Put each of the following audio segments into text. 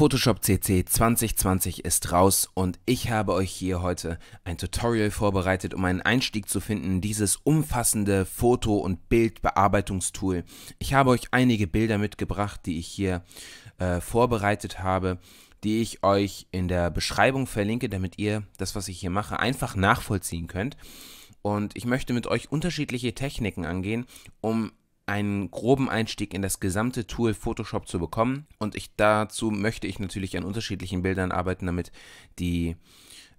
Photoshop CC 2020 ist raus und ich habe euch hier heute ein Tutorial vorbereitet, um einen Einstieg zu finden, dieses umfassende Foto- und Bildbearbeitungstool. Ich habe euch einige Bilder mitgebracht, die ich hier äh, vorbereitet habe, die ich euch in der Beschreibung verlinke, damit ihr das, was ich hier mache, einfach nachvollziehen könnt. Und ich möchte mit euch unterschiedliche Techniken angehen, um einen groben Einstieg in das gesamte Tool Photoshop zu bekommen. Und ich dazu möchte ich natürlich an unterschiedlichen Bildern arbeiten, damit die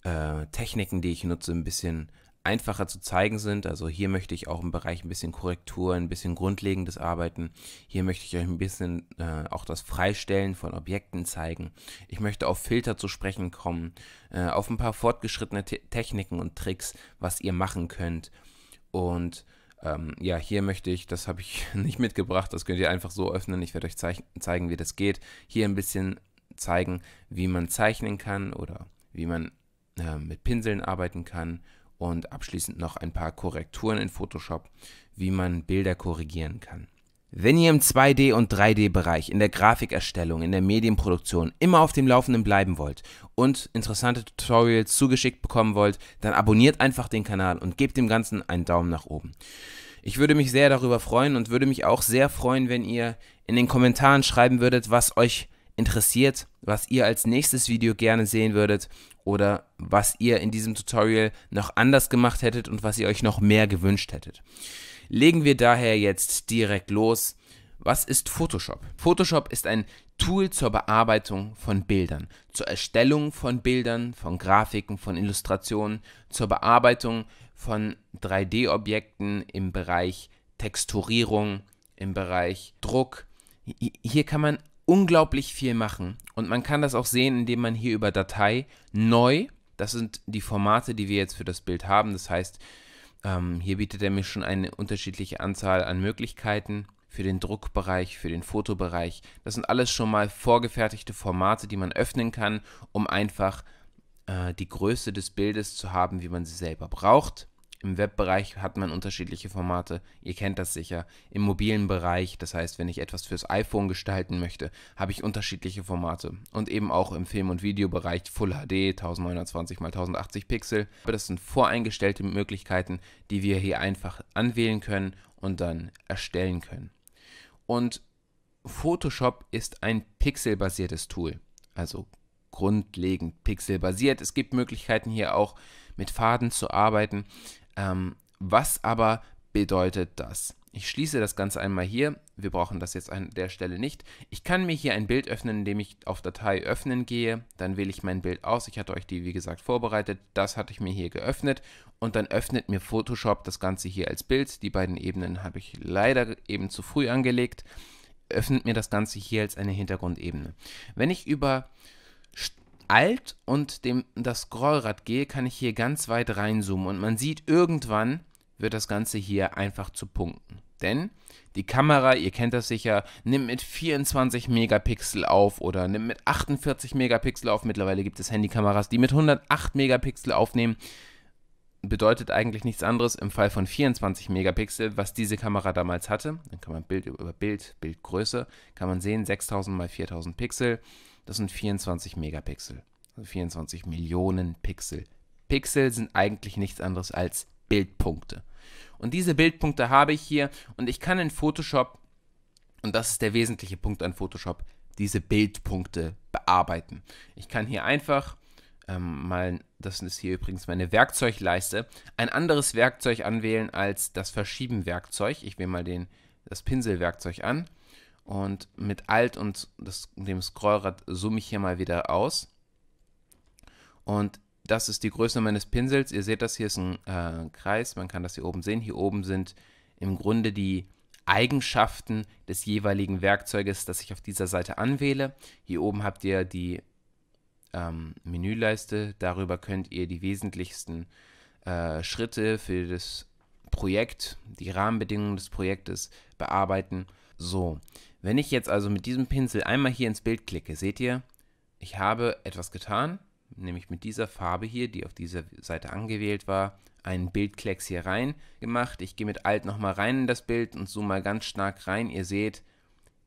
äh, Techniken, die ich nutze, ein bisschen einfacher zu zeigen sind. Also hier möchte ich auch im Bereich ein bisschen Korrektur, ein bisschen grundlegendes Arbeiten. Hier möchte ich euch ein bisschen äh, auch das Freistellen von Objekten zeigen. Ich möchte auf Filter zu sprechen kommen, äh, auf ein paar fortgeschrittene Te Techniken und Tricks, was ihr machen könnt. Und ähm, ja, hier möchte ich, das habe ich nicht mitgebracht, das könnt ihr einfach so öffnen. Ich werde euch zeich- zeigen, wie das geht. Hier ein bisschen zeigen, wie man zeichnen kann oder wie man äh, mit Pinseln arbeiten kann. Und abschließend noch ein paar Korrekturen in Photoshop, wie man Bilder korrigieren kann. Wenn ihr im 2D- und 3D-Bereich, in der Grafikerstellung, in der Medienproduktion immer auf dem Laufenden bleiben wollt und interessante Tutorials zugeschickt bekommen wollt, dann abonniert einfach den Kanal und gebt dem Ganzen einen Daumen nach oben. Ich würde mich sehr darüber freuen und würde mich auch sehr freuen, wenn ihr in den Kommentaren schreiben würdet, was euch interessiert, was ihr als nächstes Video gerne sehen würdet oder was ihr in diesem Tutorial noch anders gemacht hättet und was ihr euch noch mehr gewünscht hättet. Legen wir daher jetzt direkt los. Was ist Photoshop? Photoshop ist ein Tool zur Bearbeitung von Bildern, zur Erstellung von Bildern, von Grafiken, von Illustrationen, zur Bearbeitung von 3D-Objekten im Bereich Texturierung, im Bereich Druck. Hier kann man unglaublich viel machen und man kann das auch sehen, indem man hier über Datei neu, das sind die Formate, die wir jetzt für das Bild haben, das heißt, ähm, hier bietet er mir schon eine unterschiedliche Anzahl an Möglichkeiten für den Druckbereich, für den Fotobereich. Das sind alles schon mal vorgefertigte Formate, die man öffnen kann, um einfach äh, die Größe des Bildes zu haben, wie man sie selber braucht. Im Webbereich hat man unterschiedliche Formate, ihr kennt das sicher. Im mobilen Bereich, das heißt, wenn ich etwas fürs iPhone gestalten möchte, habe ich unterschiedliche Formate. Und eben auch im Film- und Videobereich Full HD 1920x1080 Pixel. Aber das sind voreingestellte Möglichkeiten, die wir hier einfach anwählen können und dann erstellen können. Und Photoshop ist ein pixelbasiertes Tool, also grundlegend pixelbasiert. Es gibt Möglichkeiten hier auch mit Faden zu arbeiten. Ähm, was aber bedeutet das? Ich schließe das Ganze einmal hier. Wir brauchen das jetzt an der Stelle nicht. Ich kann mir hier ein Bild öffnen, indem ich auf Datei öffnen gehe. Dann wähle ich mein Bild aus. Ich hatte euch die, wie gesagt, vorbereitet. Das hatte ich mir hier geöffnet. Und dann öffnet mir Photoshop das Ganze hier als Bild. Die beiden Ebenen habe ich leider eben zu früh angelegt. Öffnet mir das Ganze hier als eine Hintergrundebene. Wenn ich über Alt und dem, das Scrollrad gehe, kann ich hier ganz weit reinzoomen und man sieht, irgendwann wird das Ganze hier einfach zu Punkten. Denn die Kamera, ihr kennt das sicher, nimmt mit 24 Megapixel auf oder nimmt mit 48 Megapixel auf. Mittlerweile gibt es Handykameras, die mit 108 Megapixel aufnehmen. Bedeutet eigentlich nichts anderes im Fall von 24 Megapixel, was diese Kamera damals hatte. Dann kann man Bild über Bild, Bildgröße, kann man sehen, 6000 mal 4000 Pixel. Das sind 24 Megapixel. Also 24 Millionen Pixel. Pixel sind eigentlich nichts anderes als Bildpunkte. Und diese Bildpunkte habe ich hier und ich kann in Photoshop, und das ist der wesentliche Punkt an Photoshop, diese Bildpunkte bearbeiten. Ich kann hier einfach ähm, mal, das ist hier übrigens meine Werkzeugleiste, ein anderes Werkzeug anwählen als das Verschieben-Werkzeug. Ich wähle mal den, das Pinselwerkzeug an und mit Alt und das, dem Scrollrad zoome ich hier mal wieder aus. Und das ist die Größe meines Pinsels. Ihr seht, das hier ist ein äh, Kreis. Man kann das hier oben sehen. Hier oben sind im Grunde die Eigenschaften des jeweiligen Werkzeuges, das ich auf dieser Seite anwähle. Hier oben habt ihr die ähm, Menüleiste. Darüber könnt ihr die wesentlichsten äh, Schritte für das Projekt, die Rahmenbedingungen des Projektes bearbeiten. So, wenn ich jetzt also mit diesem Pinsel einmal hier ins Bild klicke, seht ihr, ich habe etwas getan, nämlich mit dieser Farbe hier, die auf dieser Seite angewählt war, einen Bildklecks hier rein gemacht. Ich gehe mit Alt nochmal rein in das Bild und zoome mal ganz stark rein. Ihr seht,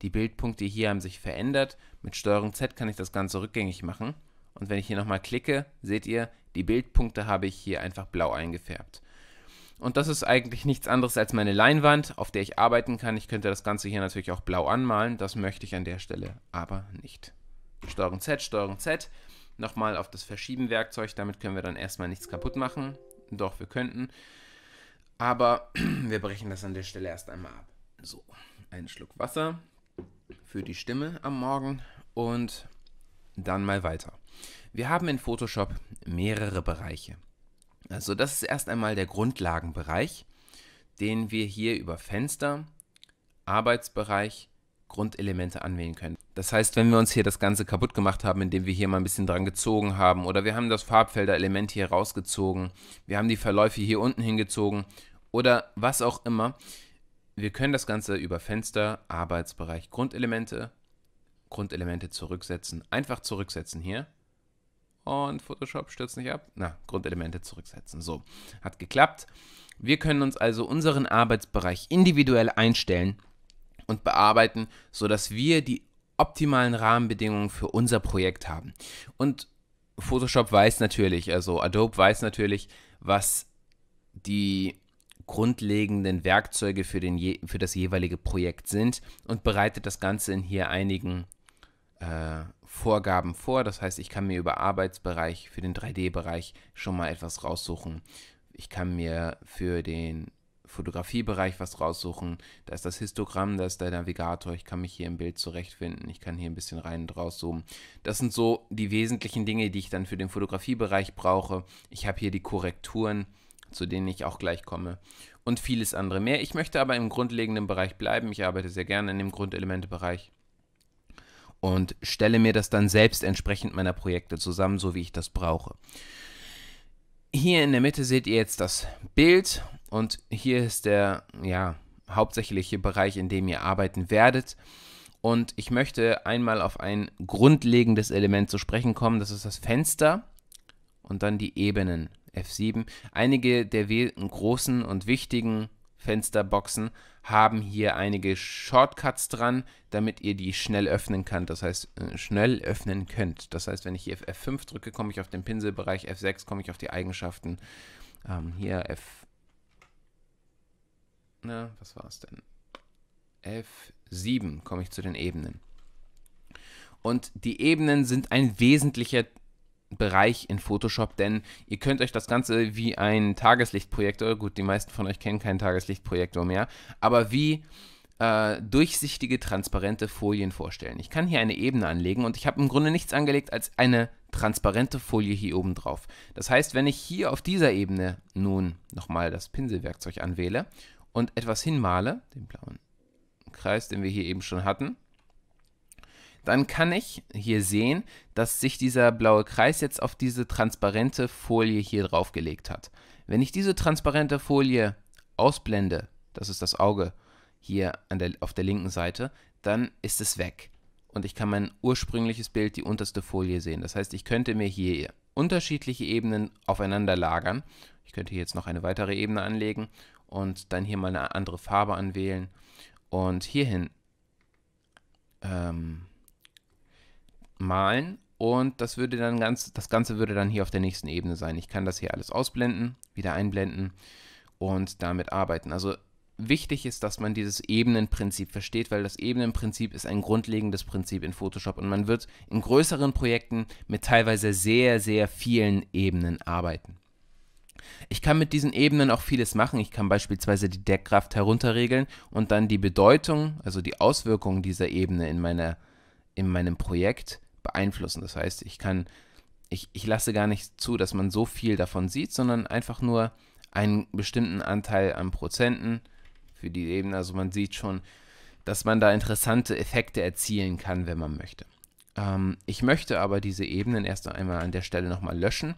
die Bildpunkte hier haben sich verändert. Mit STRG Z kann ich das Ganze rückgängig machen. Und wenn ich hier nochmal klicke, seht ihr, die Bildpunkte habe ich hier einfach blau eingefärbt. Und das ist eigentlich nichts anderes als meine Leinwand, auf der ich arbeiten kann. Ich könnte das Ganze hier natürlich auch blau anmalen. Das möchte ich an der Stelle aber nicht. Steuerung Z, Steuerung Z. Nochmal auf das Verschieben-Werkzeug. Damit können wir dann erstmal nichts kaputt machen. Doch, wir könnten. Aber wir brechen das an der Stelle erst einmal ab. So, einen Schluck Wasser für die Stimme am Morgen und dann mal weiter. Wir haben in Photoshop mehrere Bereiche. Also das ist erst einmal der Grundlagenbereich, den wir hier über Fenster, Arbeitsbereich, Grundelemente anwählen können. Das heißt, wenn wir uns hier das Ganze kaputt gemacht haben, indem wir hier mal ein bisschen dran gezogen haben oder wir haben das Farbfelder-Element hier rausgezogen, wir haben die Verläufe hier unten hingezogen oder was auch immer, wir können das Ganze über Fenster, Arbeitsbereich, Grundelemente, Grundelemente zurücksetzen, einfach zurücksetzen hier und Photoshop stürzt nicht ab. Na, Grundelemente zurücksetzen. So, hat geklappt. Wir können uns also unseren Arbeitsbereich individuell einstellen und bearbeiten, sodass wir die optimalen Rahmenbedingungen für unser Projekt haben. Und Photoshop weiß natürlich, also Adobe weiß natürlich, was die grundlegenden Werkzeuge für, den je, für das jeweilige Projekt sind und bereitet das Ganze in hier einigen äh, Vorgaben vor. Das heißt, ich kann mir über Arbeitsbereich für den 3D-Bereich schon mal etwas raussuchen. Ich kann mir für den Fotografiebereich was raussuchen. Da ist das Histogramm, da ist der Navigator. Ich kann mich hier im Bild zurechtfinden. Ich kann hier ein bisschen rein und rauszoomen. Das sind so die wesentlichen Dinge, die ich dann für den Fotografiebereich brauche. Ich habe hier die Korrekturen, zu denen ich auch gleich komme. Und vieles andere mehr. Ich möchte aber im grundlegenden Bereich bleiben. Ich arbeite sehr gerne in dem Grundelementebereich und stelle mir das dann selbst entsprechend meiner Projekte zusammen, so wie ich das brauche. Hier in der Mitte seht ihr jetzt das Bild und hier ist der ja, hauptsächliche Bereich, in dem ihr arbeiten werdet. Und ich möchte einmal auf ein grundlegendes Element zu sprechen kommen, das ist das Fenster und dann die Ebenen F7. Einige der großen und wichtigen Fensterboxen haben hier einige Shortcuts dran, damit ihr die schnell öffnen könnt. Das heißt, äh, schnell öffnen könnt. Das heißt, wenn ich hier F5 drücke, komme ich auf den Pinselbereich, F6 komme ich auf die Eigenschaften. Ähm, hier F. Na, ne, was war es denn? F7 komme ich zu den Ebenen. Und die Ebenen sind ein wesentlicher Bereich in Photoshop, denn ihr könnt euch das Ganze wie ein Tageslichtprojektor, gut, die meisten von euch kennen keinen Tageslichtprojektor mehr, aber wie äh, durchsichtige, transparente Folien vorstellen. Ich kann hier eine Ebene anlegen und ich habe im Grunde nichts angelegt als eine transparente Folie hier oben drauf. Das heißt, wenn ich hier auf dieser Ebene nun nochmal das Pinselwerkzeug anwähle und etwas hinmale, den blauen Kreis, den wir hier eben schon hatten, dann kann ich hier sehen, dass sich dieser blaue Kreis jetzt auf diese transparente Folie hier drauf gelegt hat. Wenn ich diese transparente Folie ausblende, das ist das Auge hier der, auf der linken Seite, dann ist es weg. Und ich kann mein ursprüngliches Bild, die unterste Folie sehen. Das heißt, ich könnte mir hier unterschiedliche Ebenen aufeinander lagern. Ich könnte hier jetzt noch eine weitere Ebene anlegen und dann hier mal eine andere Farbe anwählen. Und hierhin ähm, malen und das würde dann ganz, das Ganze würde dann hier auf der nächsten Ebene sein. Ich kann das hier alles ausblenden, wieder einblenden und damit arbeiten. Also wichtig ist, dass man dieses Ebenenprinzip versteht, weil das Ebenenprinzip ist ein grundlegendes Prinzip in Photoshop und man wird in größeren Projekten mit teilweise sehr, sehr vielen Ebenen arbeiten. Ich kann mit diesen Ebenen auch vieles machen. Ich kann beispielsweise die Deckkraft herunterregeln und dann die Bedeutung, also die Auswirkungen dieser Ebene in, meiner, in meinem Projekt beeinflussen. Das heißt, ich kann, ich, ich lasse gar nicht zu, dass man so viel davon sieht, sondern einfach nur einen bestimmten Anteil an Prozenten für die Ebene. Also man sieht schon, dass man da interessante Effekte erzielen kann, wenn man möchte. Ähm, ich möchte aber diese Ebenen erst einmal an der Stelle nochmal löschen.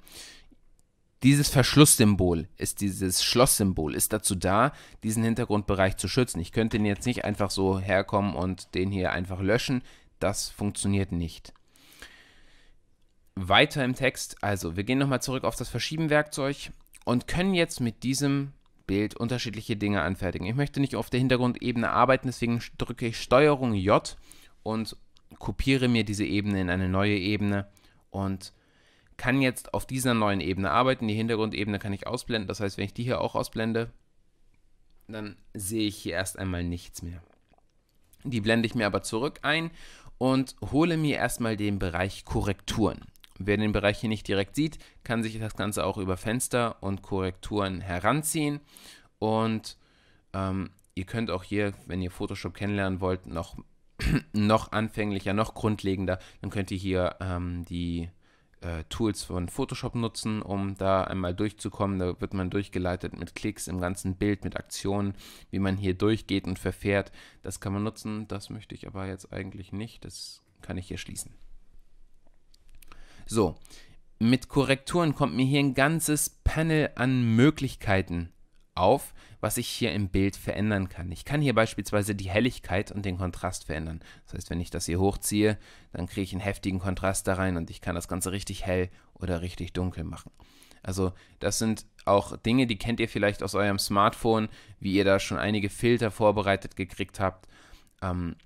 Dieses Verschlusssymbol ist dieses Schlosssymbol, ist dazu da, diesen Hintergrundbereich zu schützen. Ich könnte den jetzt nicht einfach so herkommen und den hier einfach löschen. Das funktioniert nicht weiter im Text. Also, wir gehen nochmal zurück auf das Verschieben-Werkzeug und können jetzt mit diesem Bild unterschiedliche Dinge anfertigen. Ich möchte nicht auf der Hintergrundebene arbeiten, deswegen drücke ich STRG J und kopiere mir diese Ebene in eine neue Ebene und kann jetzt auf dieser neuen Ebene arbeiten. Die Hintergrundebene kann ich ausblenden. Das heißt, wenn ich die hier auch ausblende, dann sehe ich hier erst einmal nichts mehr. Die blende ich mir aber zurück ein und hole mir erstmal den Bereich Korrekturen. Wer den Bereich hier nicht direkt sieht, kann sich das Ganze auch über Fenster und Korrekturen heranziehen. Und ähm, ihr könnt auch hier, wenn ihr Photoshop kennenlernen wollt, noch, noch anfänglicher, noch grundlegender, dann könnt ihr hier ähm, die äh, Tools von Photoshop nutzen, um da einmal durchzukommen. Da wird man durchgeleitet mit Klicks im ganzen Bild, mit Aktionen, wie man hier durchgeht und verfährt. Das kann man nutzen. Das möchte ich aber jetzt eigentlich nicht. Das kann ich hier schließen. So, mit Korrekturen kommt mir hier ein ganzes Panel an Möglichkeiten auf, was ich hier im Bild verändern kann. Ich kann hier beispielsweise die Helligkeit und den Kontrast verändern. Das heißt, wenn ich das hier hochziehe, dann kriege ich einen heftigen Kontrast da rein und ich kann das Ganze richtig hell oder richtig dunkel machen. Also das sind auch Dinge, die kennt ihr vielleicht aus eurem Smartphone, wie ihr da schon einige Filter vorbereitet gekriegt habt. Ähm,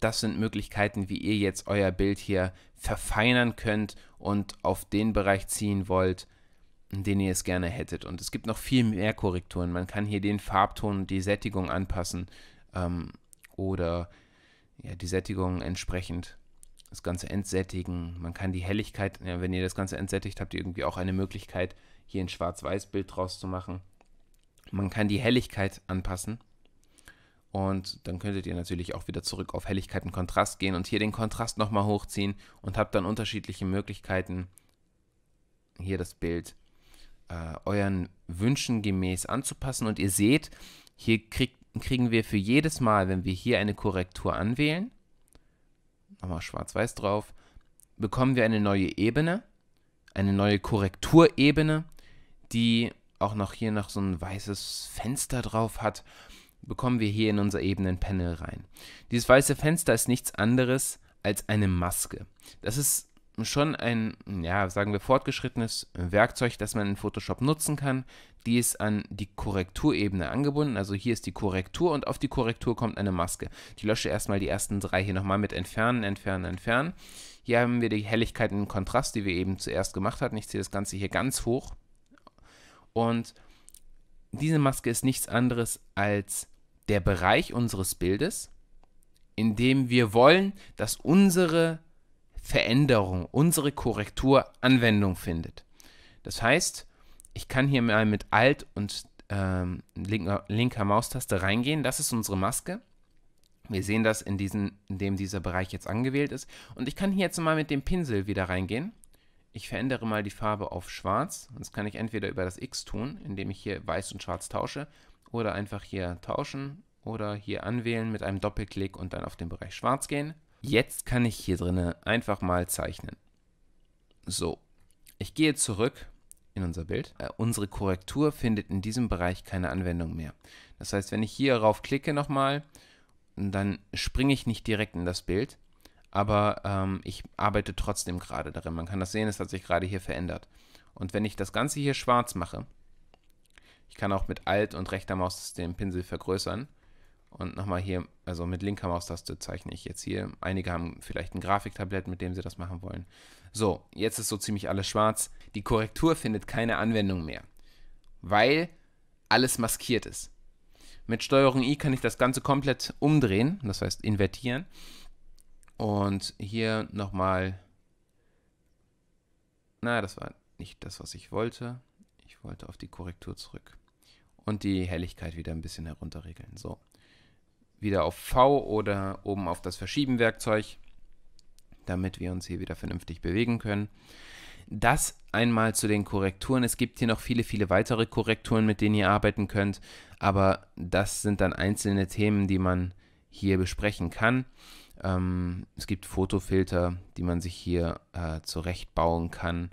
das sind Möglichkeiten, wie ihr jetzt euer Bild hier verfeinern könnt und auf den Bereich ziehen wollt, in den ihr es gerne hättet. Und es gibt noch viel mehr Korrekturen. Man kann hier den Farbton und die Sättigung anpassen ähm, oder ja, die Sättigung entsprechend das Ganze entsättigen. Man kann die Helligkeit, ja, wenn ihr das Ganze entsättigt, habt ihr irgendwie auch eine Möglichkeit, hier ein Schwarz-Weiß-Bild draus zu machen. Man kann die Helligkeit anpassen. Und dann könntet ihr natürlich auch wieder zurück auf Helligkeit und Kontrast gehen und hier den Kontrast nochmal hochziehen und habt dann unterschiedliche Möglichkeiten, hier das Bild äh, euren Wünschen gemäß anzupassen. Und ihr seht, hier krieg kriegen wir für jedes Mal, wenn wir hier eine Korrektur anwählen, nochmal schwarz-weiß drauf, bekommen wir eine neue Ebene, eine neue Korrekturebene, die auch noch hier noch so ein weißes Fenster drauf hat bekommen wir hier in unser Ebenenpanel rein. Dieses weiße Fenster ist nichts anderes als eine Maske. Das ist schon ein, ja, sagen wir, fortgeschrittenes Werkzeug, das man in Photoshop nutzen kann. Die ist an die Korrekturebene angebunden. Also hier ist die Korrektur und auf die Korrektur kommt eine Maske. Ich lösche erstmal die ersten drei hier nochmal mit Entfernen, Entfernen, Entfernen. Hier haben wir die Helligkeit und Kontrast, die wir eben zuerst gemacht hatten. Ich ziehe das Ganze hier ganz hoch. Und diese Maske ist nichts anderes als der Bereich unseres Bildes, in dem wir wollen, dass unsere Veränderung, unsere Korrektur Anwendung findet. Das heißt, ich kann hier mal mit Alt und ähm, linker, linker Maustaste reingehen. Das ist unsere Maske. Wir sehen das, in, diesen, in dem dieser Bereich jetzt angewählt ist. Und ich kann hier jetzt mal mit dem Pinsel wieder reingehen. Ich verändere mal die Farbe auf schwarz. Das kann ich entweder über das X tun, indem ich hier weiß und schwarz tausche oder einfach hier tauschen oder hier anwählen mit einem Doppelklick und dann auf den Bereich schwarz gehen. Jetzt kann ich hier drinnen einfach mal zeichnen. So, ich gehe zurück in unser Bild. Äh, unsere Korrektur findet in diesem Bereich keine Anwendung mehr. Das heißt, wenn ich hier rauf klicke nochmal, dann springe ich nicht direkt in das Bild, aber ähm, ich arbeite trotzdem gerade darin. Man kann das sehen, es hat sich gerade hier verändert. Und wenn ich das Ganze hier schwarz mache, kann auch mit Alt und rechter Maus den Pinsel vergrößern. Und nochmal hier, also mit linker Maustaste zeichne ich jetzt hier. Einige haben vielleicht ein Grafiktablett, mit dem sie das machen wollen. So, jetzt ist so ziemlich alles schwarz. Die Korrektur findet keine Anwendung mehr, weil alles maskiert ist. Mit Steuerung I kann ich das Ganze komplett umdrehen, das heißt invertieren. Und hier nochmal, na, das war nicht das, was ich wollte. Ich wollte auf die Korrektur zurück und die Helligkeit wieder ein bisschen herunterregeln. So. Wieder auf V oder oben auf das Verschieben-Werkzeug, damit wir uns hier wieder vernünftig bewegen können. Das einmal zu den Korrekturen. Es gibt hier noch viele, viele weitere Korrekturen, mit denen ihr arbeiten könnt, aber das sind dann einzelne Themen, die man hier besprechen kann. Ähm, es gibt Fotofilter, die man sich hier äh, zurechtbauen kann.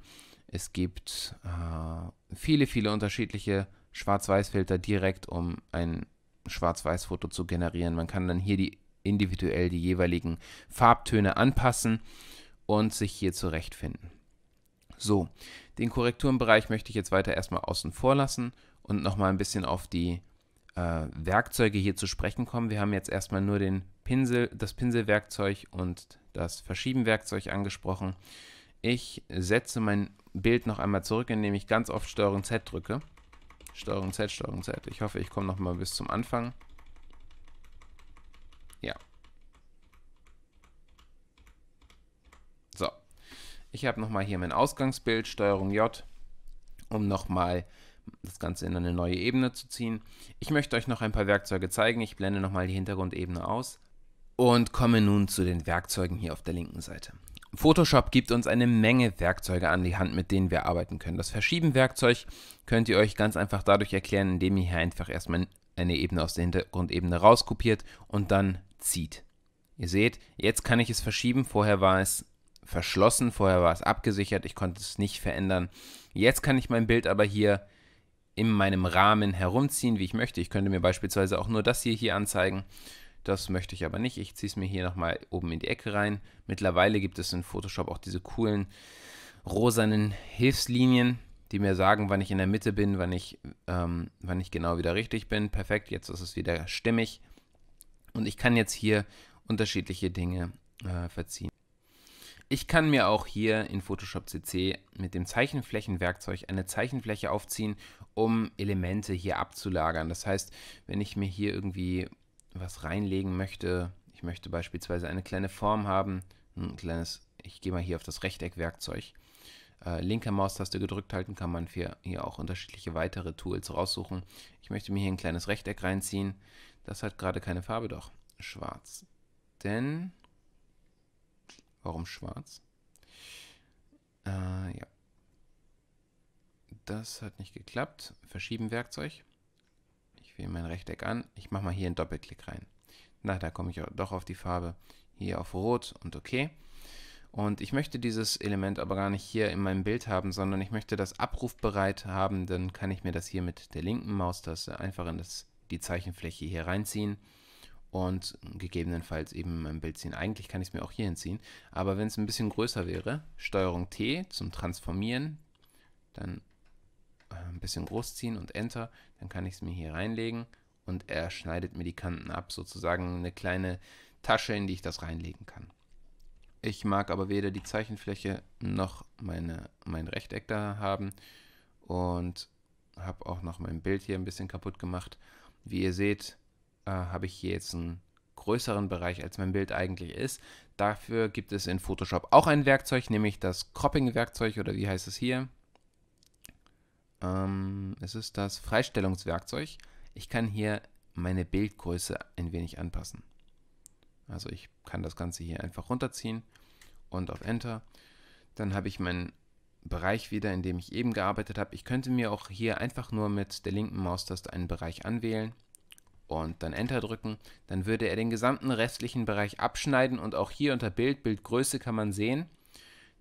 Es gibt äh, viele, viele unterschiedliche Schwarz-Weiß-Filter direkt, um ein Schwarz-Weiß-Foto zu generieren. Man kann dann hier die individuell die jeweiligen Farbtöne anpassen und sich hier zurechtfinden. So, den Korrekturenbereich möchte ich jetzt weiter erstmal außen vor lassen und nochmal ein bisschen auf die äh, Werkzeuge hier zu sprechen kommen. Wir haben jetzt erstmal nur den Pinsel, das Pinselwerkzeug und das Verschiebenwerkzeug angesprochen. Ich setze mein Bild noch einmal zurück, indem ich ganz oft STRG Z drücke Steuerung Z, Steuerung Z. Ich hoffe, ich komme nochmal bis zum Anfang. Ja. So. Ich habe nochmal hier mein Ausgangsbild, Steuerung J, um nochmal das Ganze in eine neue Ebene zu ziehen. Ich möchte euch noch ein paar Werkzeuge zeigen. Ich blende nochmal mal die Hintergrundebene aus und komme nun zu den Werkzeugen hier auf der linken Seite. Photoshop gibt uns eine Menge Werkzeuge an die Hand, mit denen wir arbeiten können. Das Verschieben-Werkzeug könnt ihr euch ganz einfach dadurch erklären, indem ihr hier einfach erstmal eine Ebene aus der Hintergrundebene rauskopiert und dann zieht. Ihr seht, jetzt kann ich es verschieben. Vorher war es verschlossen, vorher war es abgesichert, ich konnte es nicht verändern. Jetzt kann ich mein Bild aber hier in meinem Rahmen herumziehen, wie ich möchte. Ich könnte mir beispielsweise auch nur das hier hier anzeigen das möchte ich aber nicht. Ich ziehe es mir hier nochmal oben in die Ecke rein. Mittlerweile gibt es in Photoshop auch diese coolen rosanen Hilfslinien, die mir sagen, wann ich in der Mitte bin, wann ich, ähm, wann ich genau wieder richtig bin. Perfekt, jetzt ist es wieder stimmig. Und ich kann jetzt hier unterschiedliche Dinge äh, verziehen. Ich kann mir auch hier in Photoshop CC mit dem Zeichenflächenwerkzeug eine Zeichenfläche aufziehen, um Elemente hier abzulagern. Das heißt, wenn ich mir hier irgendwie was reinlegen möchte. Ich möchte beispielsweise eine kleine Form haben, ein kleines, ich gehe mal hier auf das Rechteckwerkzeug. Äh, linke Maustaste gedrückt halten kann man für, hier auch unterschiedliche weitere Tools raussuchen. Ich möchte mir hier ein kleines Rechteck reinziehen. Das hat gerade keine Farbe, doch schwarz. Denn, warum schwarz? Äh, ja. Das hat nicht geklappt. Verschieben Werkzeug. Ich wähle mein Rechteck an. Ich mache mal hier einen Doppelklick rein. Na, da komme ich doch auf die Farbe. Hier auf Rot und OK. Und ich möchte dieses Element aber gar nicht hier in meinem Bild haben, sondern ich möchte das abrufbereit haben. Dann kann ich mir das hier mit der linken Maustaste einfach in das, die Zeichenfläche hier reinziehen und gegebenenfalls eben in meinem Bild ziehen. Eigentlich kann ich es mir auch hier hinziehen, aber wenn es ein bisschen größer wäre, Steuerung T zum Transformieren, dann äh, ein bisschen groß ziehen und Enter, dann kann ich es mir hier reinlegen und er schneidet mir die Kanten ab, sozusagen eine kleine Tasche, in die ich das reinlegen kann. Ich mag aber weder die Zeichenfläche noch meine, mein Rechteck da haben und habe auch noch mein Bild hier ein bisschen kaputt gemacht. Wie ihr seht, äh, habe ich hier jetzt einen größeren Bereich, als mein Bild eigentlich ist. Dafür gibt es in Photoshop auch ein Werkzeug, nämlich das Cropping-Werkzeug oder wie heißt es hier? Ähm, es ist das Freistellungswerkzeug. Ich kann hier meine Bildgröße ein wenig anpassen. Also ich kann das Ganze hier einfach runterziehen und auf Enter. Dann habe ich meinen Bereich wieder, in dem ich eben gearbeitet habe. Ich könnte mir auch hier einfach nur mit der linken Maustaste einen Bereich anwählen und dann Enter drücken. Dann würde er den gesamten restlichen Bereich abschneiden und auch hier unter Bild, Bildgröße kann man sehen,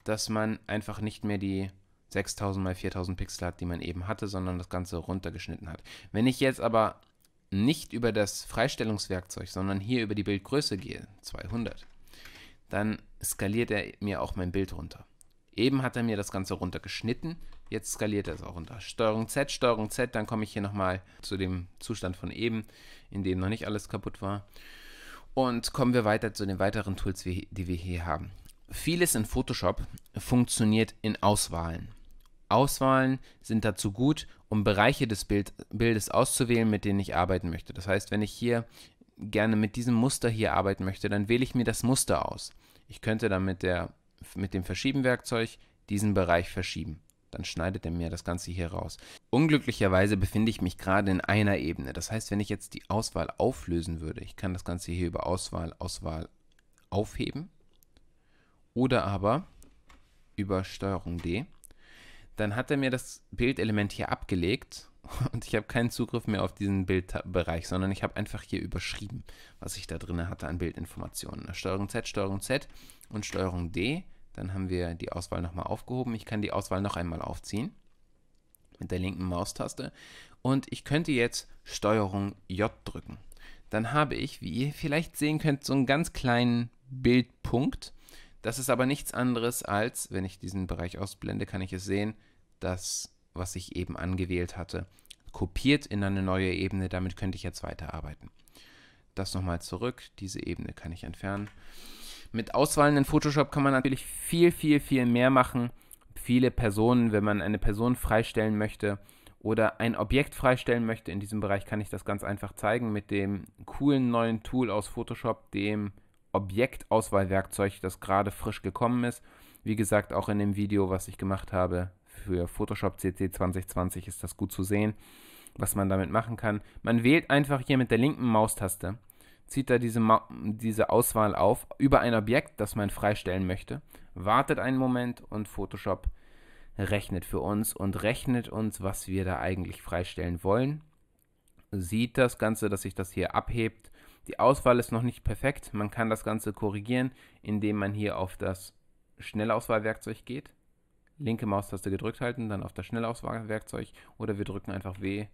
dass man einfach nicht mehr die 6000 mal 4000 Pixel hat, die man eben hatte, sondern das Ganze runtergeschnitten hat. Wenn ich jetzt aber nicht über das Freistellungswerkzeug, sondern hier über die Bildgröße gehe, 200, dann skaliert er mir auch mein Bild runter. Eben hat er mir das Ganze runtergeschnitten, jetzt skaliert er es auch runter. Steuerung Z, Steuerung Z, dann komme ich hier nochmal zu dem Zustand von eben, in dem noch nicht alles kaputt war. Und kommen wir weiter zu den weiteren Tools, die wir hier haben. Vieles in Photoshop funktioniert in Auswahlen. Auswahlen sind dazu gut, um Bereiche des Bild, Bildes auszuwählen, mit denen ich arbeiten möchte. Das heißt, wenn ich hier gerne mit diesem Muster hier arbeiten möchte, dann wähle ich mir das Muster aus. Ich könnte dann mit, der, mit dem Verschieben-Werkzeug diesen Bereich verschieben. Dann schneidet er mir das Ganze hier raus. Unglücklicherweise befinde ich mich gerade in einer Ebene. Das heißt, wenn ich jetzt die Auswahl auflösen würde, ich kann das Ganze hier über Auswahl, Auswahl aufheben oder aber über Steuerung D dann hat er mir das Bildelement hier abgelegt und ich habe keinen Zugriff mehr auf diesen Bildbereich, sondern ich habe einfach hier überschrieben, was ich da drin hatte an Bildinformationen. Steuerung Z, Steuerung Z und Steuerung D. Dann haben wir die Auswahl nochmal aufgehoben. Ich kann die Auswahl noch einmal aufziehen mit der linken Maustaste und ich könnte jetzt Steuerung J drücken. Dann habe ich, wie ihr vielleicht sehen könnt, so einen ganz kleinen Bildpunkt das ist aber nichts anderes als, wenn ich diesen Bereich ausblende, kann ich es sehen, das, was ich eben angewählt hatte, kopiert in eine neue Ebene. Damit könnte ich jetzt weiterarbeiten. Das nochmal zurück. Diese Ebene kann ich entfernen. Mit Auswahlen in Photoshop kann man natürlich viel, viel, viel mehr machen. Viele Personen, wenn man eine Person freistellen möchte oder ein Objekt freistellen möchte, in diesem Bereich kann ich das ganz einfach zeigen mit dem coolen neuen Tool aus Photoshop, dem Objektauswahlwerkzeug, das gerade frisch gekommen ist. Wie gesagt, auch in dem Video, was ich gemacht habe für Photoshop CC 2020 ist das gut zu sehen, was man damit machen kann. Man wählt einfach hier mit der linken Maustaste, zieht da diese, Ma diese Auswahl auf über ein Objekt, das man freistellen möchte, wartet einen Moment und Photoshop rechnet für uns und rechnet uns, was wir da eigentlich freistellen wollen. Sieht das Ganze, dass sich das hier abhebt die Auswahl ist noch nicht perfekt. Man kann das Ganze korrigieren, indem man hier auf das Schnellauswahlwerkzeug geht. Linke Maustaste gedrückt halten, dann auf das Schnellauswahlwerkzeug oder wir drücken einfach W.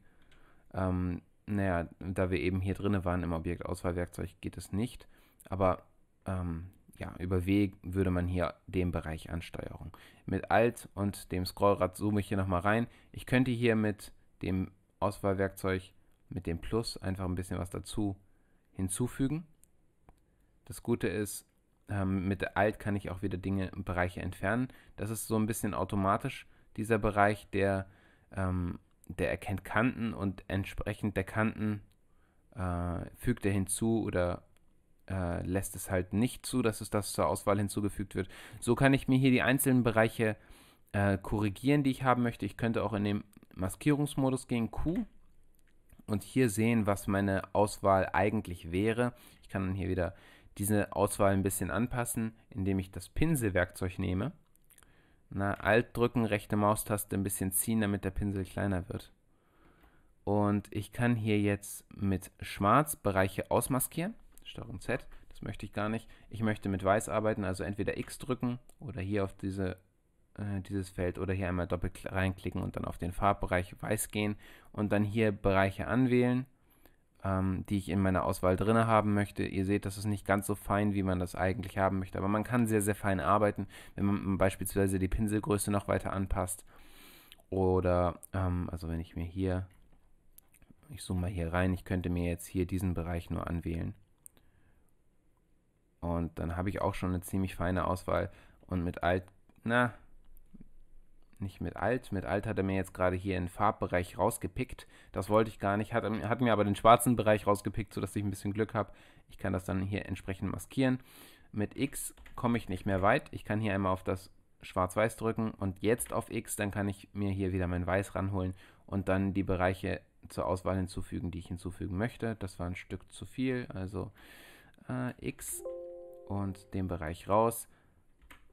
Ähm, naja, da wir eben hier drin waren im Objektauswahlwerkzeug, geht es nicht. Aber ähm, ja, über W würde man hier den Bereich ansteuern. Mit Alt und dem Scrollrad zoome ich hier nochmal rein. Ich könnte hier mit dem Auswahlwerkzeug, mit dem Plus einfach ein bisschen was dazu hinzufügen. Das Gute ist, ähm, mit Alt kann ich auch wieder Dinge, Bereiche entfernen. Das ist so ein bisschen automatisch, dieser Bereich, der, ähm, der erkennt Kanten und entsprechend der Kanten äh, fügt er hinzu oder äh, lässt es halt nicht zu, dass es das zur Auswahl hinzugefügt wird. So kann ich mir hier die einzelnen Bereiche äh, korrigieren, die ich haben möchte. Ich könnte auch in den Maskierungsmodus gehen, Q, und hier sehen, was meine Auswahl eigentlich wäre. Ich kann dann hier wieder diese Auswahl ein bisschen anpassen, indem ich das Pinselwerkzeug nehme. Na, Alt drücken, rechte Maustaste ein bisschen ziehen, damit der Pinsel kleiner wird. Und ich kann hier jetzt mit Schwarz Bereiche ausmaskieren. Steuerung Z, das möchte ich gar nicht. Ich möchte mit Weiß arbeiten, also entweder X drücken oder hier auf diese äh, dieses Feld oder hier einmal doppelt reinklicken und dann auf den Farbbereich weiß gehen und dann hier Bereiche anwählen, ähm, die ich in meiner Auswahl drin haben möchte. Ihr seht, das ist nicht ganz so fein, wie man das eigentlich haben möchte, aber man kann sehr, sehr fein arbeiten, wenn man beispielsweise die Pinselgröße noch weiter anpasst. Oder, ähm, also wenn ich mir hier, ich zoome mal hier rein, ich könnte mir jetzt hier diesen Bereich nur anwählen. Und dann habe ich auch schon eine ziemlich feine Auswahl. Und mit Alt, na, nicht mit Alt. Mit Alt hat er mir jetzt gerade hier den Farbbereich rausgepickt. Das wollte ich gar nicht. Hat, hat mir aber den schwarzen Bereich rausgepickt, sodass ich ein bisschen Glück habe. Ich kann das dann hier entsprechend maskieren. Mit X komme ich nicht mehr weit. Ich kann hier einmal auf das Schwarz-Weiß drücken und jetzt auf X. Dann kann ich mir hier wieder mein Weiß ranholen und dann die Bereiche zur Auswahl hinzufügen, die ich hinzufügen möchte. Das war ein Stück zu viel. Also äh, X und den Bereich raus.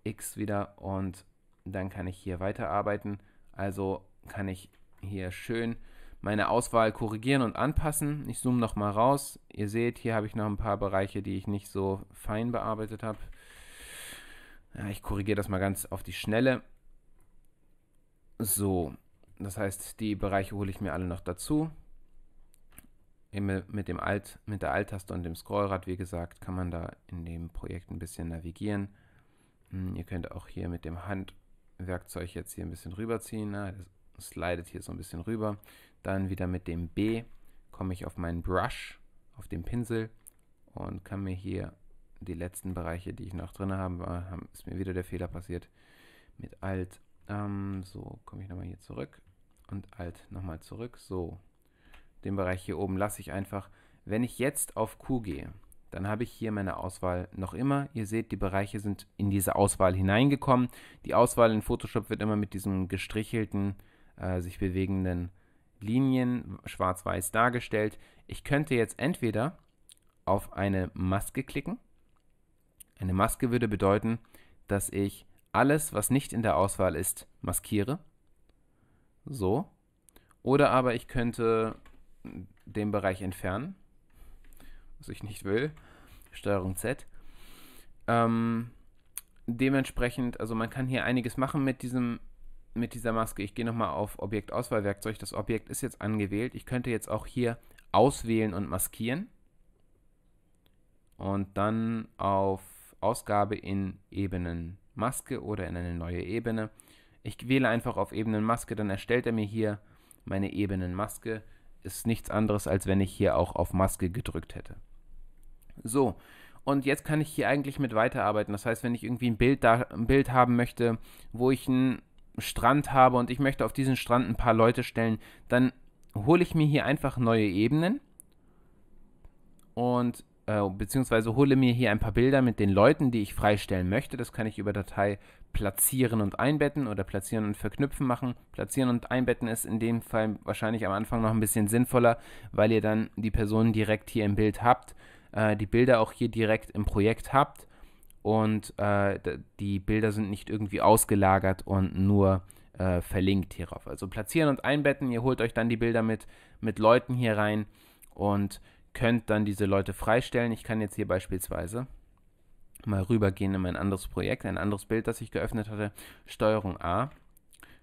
X wieder und dann kann ich hier weiterarbeiten. Also kann ich hier schön meine Auswahl korrigieren und anpassen. Ich zoome nochmal raus. Ihr seht, hier habe ich noch ein paar Bereiche, die ich nicht so fein bearbeitet habe. Ja, ich korrigiere das mal ganz auf die Schnelle. So, das heißt, die Bereiche hole ich mir alle noch dazu. mit, dem Alt, mit der Alt-Taste und dem Scrollrad, wie gesagt, kann man da in dem Projekt ein bisschen navigieren. Hm, ihr könnt auch hier mit dem Hand, Werkzeug jetzt hier ein bisschen rüberziehen. Ne? Das slidet hier so ein bisschen rüber. Dann wieder mit dem B komme ich auf meinen Brush, auf den Pinsel und kann mir hier die letzten Bereiche, die ich noch drin habe, ist mir wieder der Fehler passiert mit Alt. Ähm, so, komme ich nochmal hier zurück und Alt nochmal zurück. So, den Bereich hier oben lasse ich einfach. Wenn ich jetzt auf Q gehe, dann habe ich hier meine Auswahl noch immer. Ihr seht, die Bereiche sind in diese Auswahl hineingekommen. Die Auswahl in Photoshop wird immer mit diesen gestrichelten, äh, sich bewegenden Linien schwarz-weiß dargestellt. Ich könnte jetzt entweder auf eine Maske klicken. Eine Maske würde bedeuten, dass ich alles, was nicht in der Auswahl ist, maskiere. So. Oder aber ich könnte den Bereich entfernen ich nicht will. Steuerung Z. Ähm, dementsprechend, also man kann hier einiges machen mit diesem mit dieser Maske. Ich gehe nochmal auf Objektauswahlwerkzeug. Das Objekt ist jetzt angewählt. Ich könnte jetzt auch hier auswählen und maskieren. Und dann auf Ausgabe in Ebenen Maske oder in eine neue Ebene. Ich wähle einfach auf Ebenen Maske, dann erstellt er mir hier meine Ebenen Maske. Ist nichts anderes, als wenn ich hier auch auf Maske gedrückt hätte. So, und jetzt kann ich hier eigentlich mit weiterarbeiten. Das heißt, wenn ich irgendwie ein Bild, da, ein Bild haben möchte, wo ich einen Strand habe und ich möchte auf diesen Strand ein paar Leute stellen, dann hole ich mir hier einfach neue Ebenen und äh, beziehungsweise hole mir hier ein paar Bilder mit den Leuten, die ich freistellen möchte. Das kann ich über Datei platzieren und einbetten oder platzieren und verknüpfen machen. Platzieren und einbetten ist in dem Fall wahrscheinlich am Anfang noch ein bisschen sinnvoller, weil ihr dann die Personen direkt hier im Bild habt äh, die Bilder auch hier direkt im Projekt habt und äh, die Bilder sind nicht irgendwie ausgelagert und nur äh, verlinkt hierauf. Also platzieren und einbetten, ihr holt euch dann die Bilder mit, mit Leuten hier rein und könnt dann diese Leute freistellen. Ich kann jetzt hier beispielsweise mal rübergehen in mein anderes Projekt, ein anderes Bild, das ich geöffnet hatte. Steuerung A,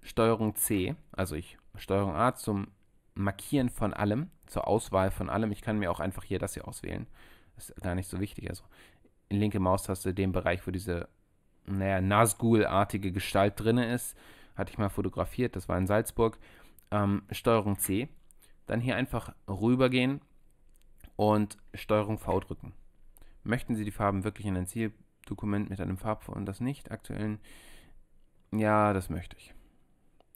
Steuerung C, also ich Steuerung A zum Markieren von allem, zur Auswahl von allem. Ich kann mir auch einfach hier das hier auswählen ist gar nicht so wichtig. Also linke Maustaste, den Bereich, wo diese, naja, Nazgul-artige Gestalt drin ist, hatte ich mal fotografiert, das war in Salzburg. Ähm, Steuerung C, dann hier einfach rübergehen und Steuerung V drücken. Möchten Sie die Farben wirklich in ein Zieldokument mit einem Farbfond, das nicht aktuellen? Ja, das möchte ich.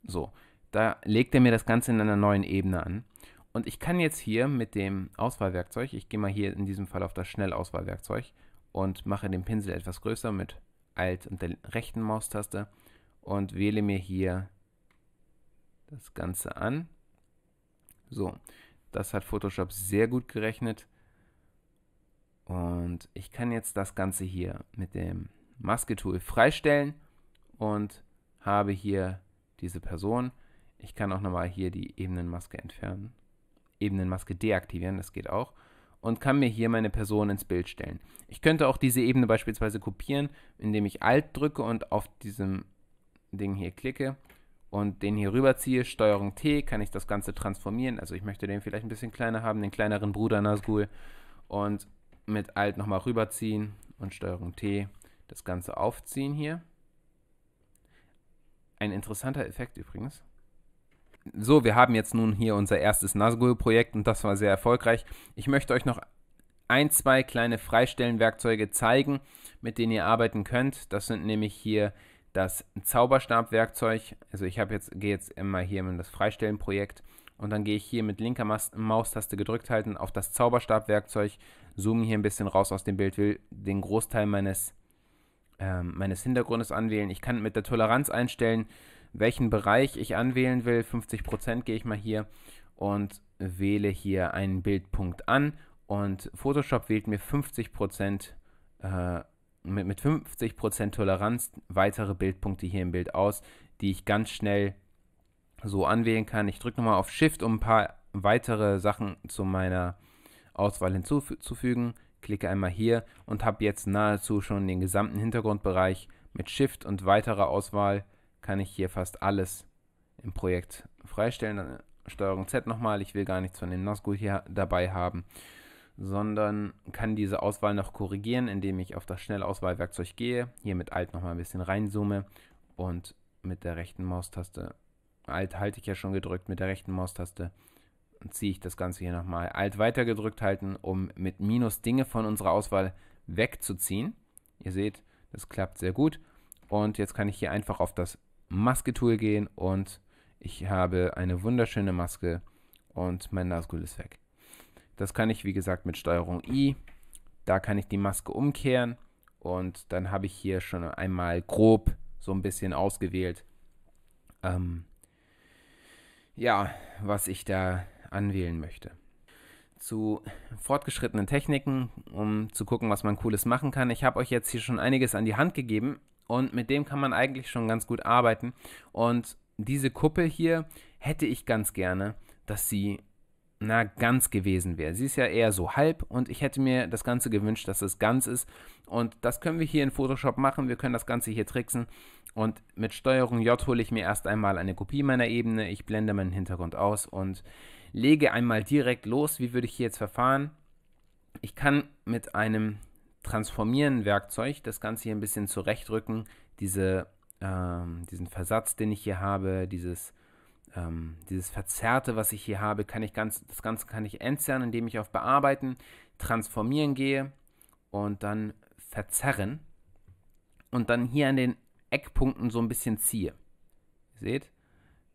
So, da legt er mir das Ganze in einer neuen Ebene an. Und ich kann jetzt hier mit dem Auswahlwerkzeug, ich gehe mal hier in diesem Fall auf das Schnellauswahlwerkzeug und mache den Pinsel etwas größer mit Alt und der rechten Maustaste und wähle mir hier das Ganze an. So, das hat Photoshop sehr gut gerechnet. Und ich kann jetzt das Ganze hier mit dem Maske-Tool freistellen und habe hier diese Person. Ich kann auch nochmal hier die Ebenenmaske entfernen. Ebenenmaske deaktivieren, das geht auch, und kann mir hier meine Person ins Bild stellen. Ich könnte auch diese Ebene beispielsweise kopieren, indem ich Alt drücke und auf diesem Ding hier klicke und den hier rüberziehe, Steuerung T, kann ich das Ganze transformieren. Also ich möchte den vielleicht ein bisschen kleiner haben, den kleineren Bruder Nazgul und mit Alt nochmal rüberziehen und Steuerung T das Ganze aufziehen hier. Ein interessanter Effekt übrigens so, wir haben jetzt nun hier unser erstes Nazgul-Projekt und das war sehr erfolgreich. Ich möchte euch noch ein, zwei kleine Freistellenwerkzeuge zeigen, mit denen ihr arbeiten könnt. Das sind nämlich hier das Zauberstabwerkzeug. Also ich habe jetzt gehe jetzt immer hier in das Freistellenprojekt und dann gehe ich hier mit linker Maustaste gedrückt halten auf das Zauberstabwerkzeug, zoome hier ein bisschen raus aus dem Bild, will den Großteil meines ähm, meines Hintergrundes anwählen. Ich kann mit der Toleranz einstellen, welchen Bereich ich anwählen will. 50% gehe ich mal hier und wähle hier einen Bildpunkt an und Photoshop wählt mir 50% äh, mit, mit 50% Toleranz weitere Bildpunkte hier im Bild aus, die ich ganz schnell so anwählen kann. Ich drücke nochmal auf Shift, um ein paar weitere Sachen zu meiner Auswahl hinzuzufügen. Klicke einmal hier und habe jetzt nahezu schon den gesamten Hintergrundbereich mit Shift und weiterer Auswahl kann ich hier fast alles im Projekt freistellen. Steuerung Z nochmal, ich will gar nichts von dem NASGUL hier dabei haben, sondern kann diese Auswahl noch korrigieren, indem ich auf das Schnellauswahlwerkzeug gehe, hier mit Alt nochmal ein bisschen reinzoome und mit der rechten Maustaste, Alt halte ich ja schon gedrückt, mit der rechten Maustaste ziehe ich das Ganze hier nochmal Alt weiter gedrückt halten, um mit Minus Dinge von unserer Auswahl wegzuziehen. Ihr seht, das klappt sehr gut. Und jetzt kann ich hier einfach auf das Maske-Tool gehen und ich habe eine wunderschöne Maske und mein Nazgul ist weg. Das kann ich, wie gesagt, mit Steuerung I. Da kann ich die Maske umkehren und dann habe ich hier schon einmal grob so ein bisschen ausgewählt, ähm, ja, was ich da anwählen möchte. Zu fortgeschrittenen Techniken, um zu gucken, was man cooles machen kann. Ich habe euch jetzt hier schon einiges an die Hand gegeben und mit dem kann man eigentlich schon ganz gut arbeiten. Und diese Kuppel hier hätte ich ganz gerne, dass sie na ganz gewesen wäre. Sie ist ja eher so halb und ich hätte mir das Ganze gewünscht, dass es ganz ist. Und das können wir hier in Photoshop machen. Wir können das Ganze hier tricksen. Und mit Steuerung J hole ich mir erst einmal eine Kopie meiner Ebene. Ich blende meinen Hintergrund aus und lege einmal direkt los. Wie würde ich hier jetzt verfahren? Ich kann mit einem Transformieren-Werkzeug das Ganze hier ein bisschen zurechtrücken, diese, ähm, diesen Versatz, den ich hier habe, dieses, ähm, dieses Verzerrte, was ich hier habe, kann ich ganz, das Ganze kann ich entzerren, indem ich auf Bearbeiten, Transformieren gehe und dann verzerren und dann hier an den Eckpunkten so ein bisschen ziehe. Seht?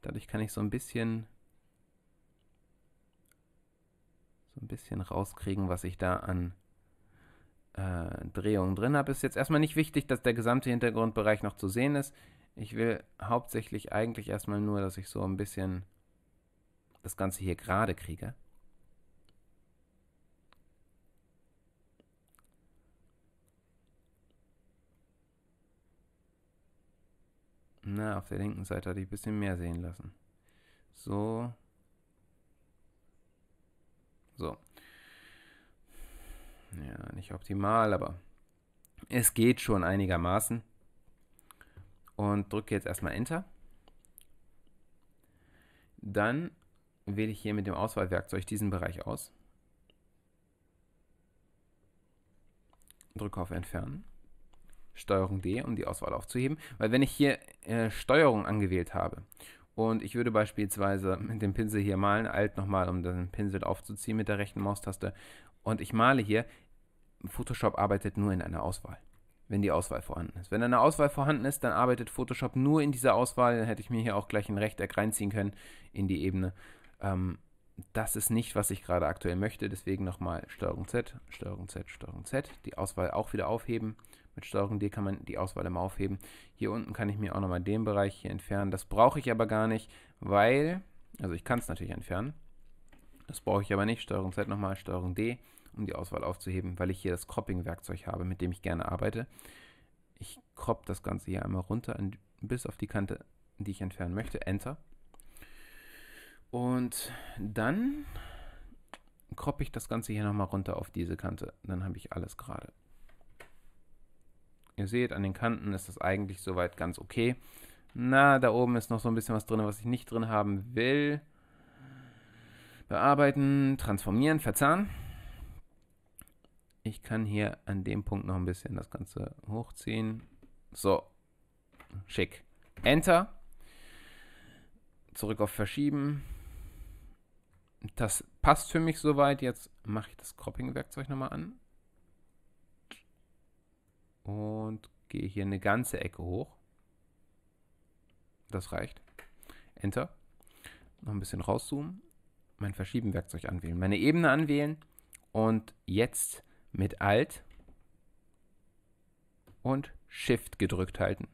Dadurch kann ich so ein bisschen so ein bisschen rauskriegen, was ich da an äh, Drehungen drin habe. Ist jetzt erstmal nicht wichtig, dass der gesamte Hintergrundbereich noch zu sehen ist. Ich will hauptsächlich eigentlich erstmal nur, dass ich so ein bisschen das Ganze hier gerade kriege. Na, auf der linken Seite hatte ich ein bisschen mehr sehen lassen. So. So ja, nicht optimal, aber es geht schon einigermaßen. Und drücke jetzt erstmal Enter. Dann wähle ich hier mit dem Auswahlwerkzeug diesen Bereich aus. Drücke auf Entfernen. Steuerung D, um die Auswahl aufzuheben. Weil wenn ich hier äh, Steuerung angewählt habe und ich würde beispielsweise mit dem Pinsel hier malen, Alt nochmal, um den Pinsel aufzuziehen mit der rechten Maustaste und ich male hier, Photoshop arbeitet nur in einer Auswahl, wenn die Auswahl vorhanden ist. Wenn eine Auswahl vorhanden ist, dann arbeitet Photoshop nur in dieser Auswahl. Dann hätte ich mir hier auch gleich ein Rechteck reinziehen können in die Ebene. Ähm, das ist nicht, was ich gerade aktuell möchte. Deswegen nochmal Steuerung Z, Steuerung Z, Steuerung Z. Die Auswahl auch wieder aufheben. Mit Steuerung D kann man die Auswahl immer aufheben. Hier unten kann ich mir auch nochmal den Bereich hier entfernen. Das brauche ich aber gar nicht, weil, also ich kann es natürlich entfernen. Das brauche ich aber nicht. Steuerung Z nochmal, Steuerung D um die Auswahl aufzuheben, weil ich hier das Cropping-Werkzeug habe, mit dem ich gerne arbeite. Ich crop das Ganze hier einmal runter bis auf die Kante, die ich entfernen möchte. Enter. Und dann crop ich das Ganze hier nochmal runter auf diese Kante. Dann habe ich alles gerade. Ihr seht, an den Kanten ist das eigentlich soweit ganz okay. Na, da oben ist noch so ein bisschen was drin, was ich nicht drin haben will. Bearbeiten, transformieren, verzahnen. Ich kann hier an dem Punkt noch ein bisschen das Ganze hochziehen. So, schick. Enter. Zurück auf Verschieben. Das passt für mich soweit. Jetzt mache ich das Cropping-Werkzeug nochmal an. Und gehe hier eine ganze Ecke hoch. Das reicht. Enter. Noch ein bisschen rauszoomen. Mein Verschieben-Werkzeug anwählen. Meine Ebene anwählen. Und jetzt mit Alt und Shift gedrückt halten.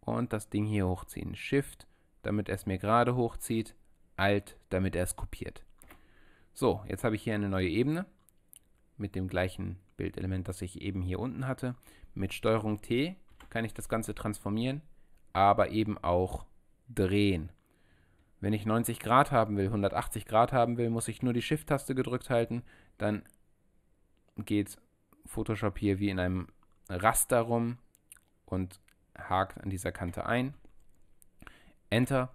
Und das Ding hier hochziehen. Shift, damit er es mir gerade hochzieht. Alt, damit er es kopiert. So, jetzt habe ich hier eine neue Ebene mit dem gleichen Bildelement, das ich eben hier unten hatte. Mit Steuerung T kann ich das Ganze transformieren, aber eben auch drehen. Wenn ich 90 Grad haben will, 180 Grad haben will, muss ich nur die Shift-Taste gedrückt halten, dann geht Photoshop hier wie in einem Raster rum und hakt an dieser Kante ein. Enter.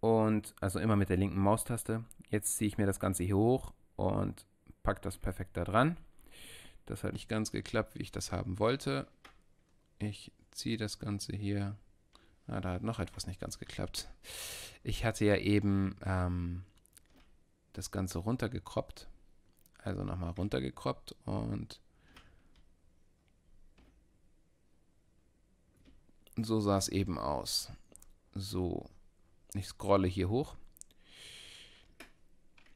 Und also immer mit der linken Maustaste. Jetzt ziehe ich mir das Ganze hier hoch und packe das perfekt da dran. Das hat nicht ganz geklappt, wie ich das haben wollte. Ich ziehe das Ganze hier. Ah, da hat noch etwas nicht ganz geklappt. Ich hatte ja eben ähm, das Ganze runtergekroppt also nochmal runtergekroppt und so sah es eben aus. So, ich scrolle hier hoch.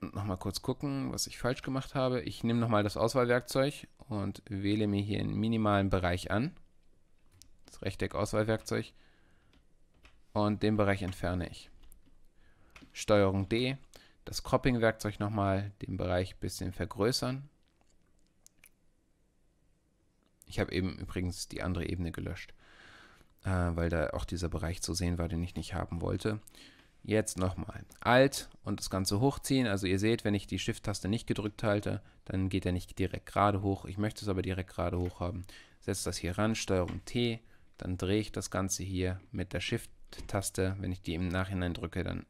und Nochmal kurz gucken, was ich falsch gemacht habe. Ich nehme nochmal das Auswahlwerkzeug und wähle mir hier einen minimalen Bereich an. Das Rechteck-Auswahlwerkzeug. Und den Bereich entferne ich. Steuerung D das Cropping-Werkzeug nochmal den Bereich ein bisschen vergrößern. Ich habe eben übrigens die andere Ebene gelöscht, äh, weil da auch dieser Bereich zu sehen war, den ich nicht haben wollte. Jetzt nochmal. Alt und das Ganze hochziehen. Also ihr seht, wenn ich die Shift-Taste nicht gedrückt halte, dann geht er nicht direkt gerade hoch. Ich möchte es aber direkt gerade hoch haben. Setze das hier ran, Steuerung T, dann drehe ich das Ganze hier mit der Shift-Taste. Wenn ich die im Nachhinein drücke, dann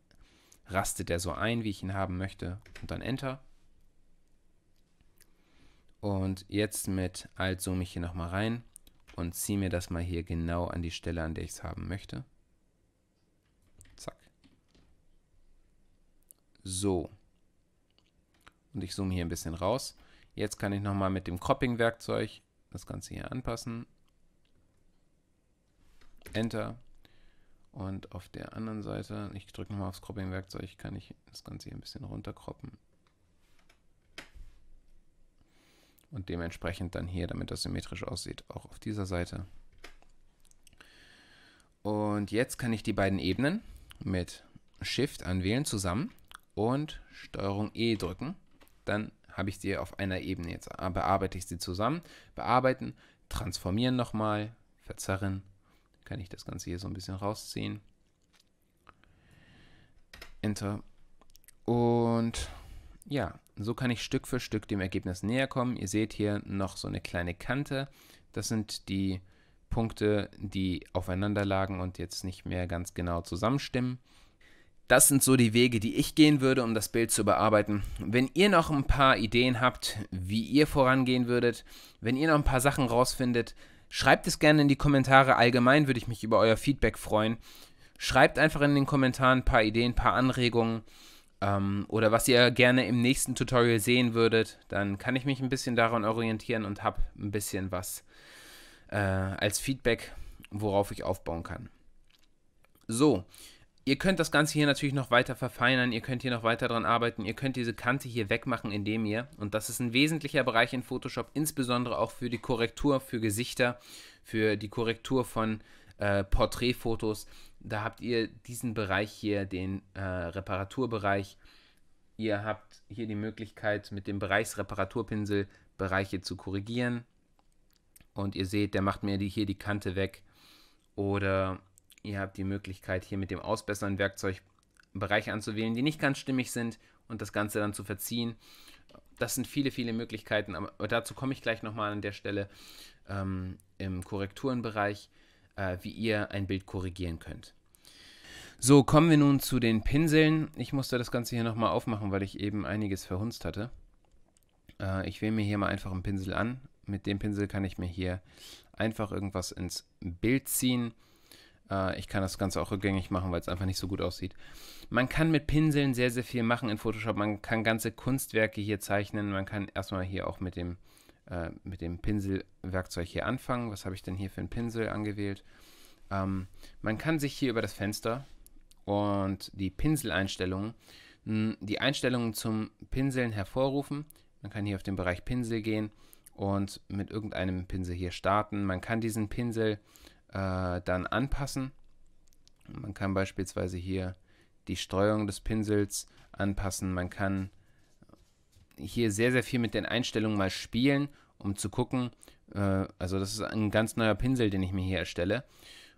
rastet er so ein, wie ich ihn haben möchte und dann Enter. Und jetzt mit Alt zoome ich hier nochmal rein und ziehe mir das mal hier genau an die Stelle, an der ich es haben möchte. Zack. So. Und ich zoome hier ein bisschen raus. Jetzt kann ich nochmal mit dem Cropping-Werkzeug das Ganze hier anpassen. Enter. Und auf der anderen Seite, ich drücke nochmal aufs Cropping-Werkzeug, kann ich das Ganze hier ein bisschen runterkroppen. Und dementsprechend dann hier, damit das symmetrisch aussieht, auch auf dieser Seite. Und jetzt kann ich die beiden Ebenen mit Shift anwählen zusammen und Steuerung E drücken. Dann habe ich sie auf einer Ebene jetzt, äh, bearbeite ich sie zusammen, bearbeiten, transformieren nochmal, verzerren kann ich das Ganze hier so ein bisschen rausziehen. Enter. Und ja, so kann ich Stück für Stück dem Ergebnis näher kommen. Ihr seht hier noch so eine kleine Kante. Das sind die Punkte, die aufeinander lagen und jetzt nicht mehr ganz genau zusammenstimmen. Das sind so die Wege, die ich gehen würde, um das Bild zu bearbeiten. Wenn ihr noch ein paar Ideen habt, wie ihr vorangehen würdet, wenn ihr noch ein paar Sachen rausfindet, Schreibt es gerne in die Kommentare. Allgemein würde ich mich über euer Feedback freuen. Schreibt einfach in den Kommentaren ein paar Ideen, ein paar Anregungen ähm, oder was ihr gerne im nächsten Tutorial sehen würdet. Dann kann ich mich ein bisschen daran orientieren und habe ein bisschen was äh, als Feedback, worauf ich aufbauen kann. So, Ihr könnt das Ganze hier natürlich noch weiter verfeinern, ihr könnt hier noch weiter dran arbeiten, ihr könnt diese Kante hier wegmachen, indem ihr, und das ist ein wesentlicher Bereich in Photoshop, insbesondere auch für die Korrektur für Gesichter, für die Korrektur von äh, Porträtfotos, da habt ihr diesen Bereich hier, den äh, Reparaturbereich. Ihr habt hier die Möglichkeit, mit dem Bereichsreparaturpinsel Bereiche zu korrigieren. Und ihr seht, der macht mir die, hier die Kante weg. Oder Ihr habt die Möglichkeit, hier mit dem Ausbessern-Werkzeug Bereiche anzuwählen, die nicht ganz stimmig sind und das Ganze dann zu verziehen. Das sind viele, viele Möglichkeiten, aber dazu komme ich gleich nochmal an der Stelle ähm, im Korrekturenbereich, äh, wie ihr ein Bild korrigieren könnt. So, kommen wir nun zu den Pinseln. Ich musste das Ganze hier nochmal aufmachen, weil ich eben einiges verhunzt hatte. Äh, ich wähle mir hier mal einfach einen Pinsel an. Mit dem Pinsel kann ich mir hier einfach irgendwas ins Bild ziehen. Äh, ich kann das Ganze auch rückgängig machen, weil es einfach nicht so gut aussieht. Man kann mit Pinseln sehr, sehr viel machen in Photoshop. Man kann ganze Kunstwerke hier zeichnen. Man kann erstmal hier auch mit dem, äh, mit dem Pinselwerkzeug hier anfangen. Was habe ich denn hier für einen Pinsel angewählt? Ähm, man kann sich hier über das Fenster und die Pinseleinstellungen, hm, die Einstellungen zum Pinseln hervorrufen. Man kann hier auf den Bereich Pinsel gehen und mit irgendeinem Pinsel hier starten. Man kann diesen Pinsel äh, dann anpassen. Man kann beispielsweise hier die Streuung des Pinsels anpassen. Man kann hier sehr, sehr viel mit den Einstellungen mal spielen, um zu gucken. Äh, also das ist ein ganz neuer Pinsel, den ich mir hier erstelle.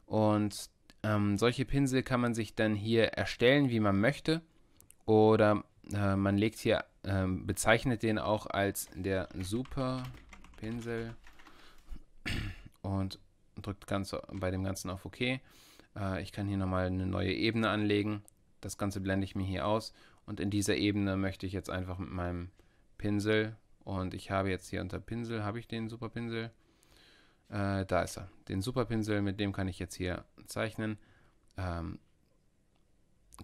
Und ähm, solche Pinsel kann man sich dann hier erstellen, wie man möchte. Oder äh, man legt hier, äh, bezeichnet den auch als der Super Pinsel. Und drückt ganz bei dem Ganzen auf OK. Äh, ich kann hier nochmal eine neue Ebene anlegen. Das Ganze blende ich mir hier aus. Und in dieser Ebene möchte ich jetzt einfach mit meinem Pinsel und ich habe jetzt hier unter Pinsel, habe ich den Superpinsel? Äh, da ist er. Den Superpinsel, mit dem kann ich jetzt hier zeichnen. Ähm,